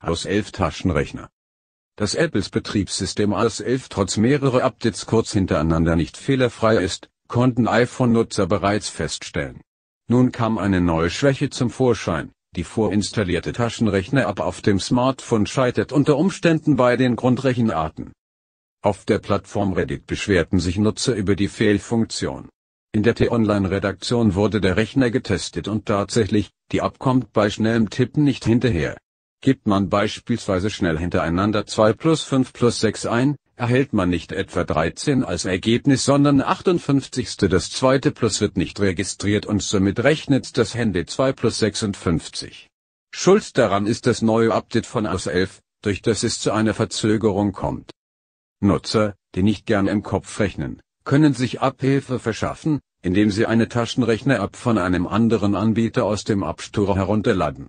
aus 11 Taschenrechner. Dass Apples Betriebssystem AS11 trotz mehrerer Updates kurz hintereinander nicht fehlerfrei ist, konnten iPhone-Nutzer bereits feststellen. Nun kam eine neue Schwäche zum Vorschein. Die vorinstallierte Taschenrechner-App auf dem Smartphone scheitert unter Umständen bei den Grundrechenarten. Auf der Plattform Reddit beschwerten sich Nutzer über die Fehlfunktion. In der T-Online-Redaktion wurde der Rechner getestet und tatsächlich, die App kommt bei schnellem Tippen nicht hinterher. Gibt man beispielsweise schnell hintereinander 2 plus 5 plus 6 ein, erhält man nicht etwa 13 als Ergebnis, sondern 58. Das zweite Plus wird nicht registriert und somit rechnet das Handy 2 plus 56. Schuld daran ist das neue Update von aus 11, durch das es zu einer Verzögerung kommt. Nutzer, die nicht gern im Kopf rechnen, können sich Abhilfe verschaffen, indem sie eine Taschenrechner-App von einem anderen Anbieter aus dem App Store herunterladen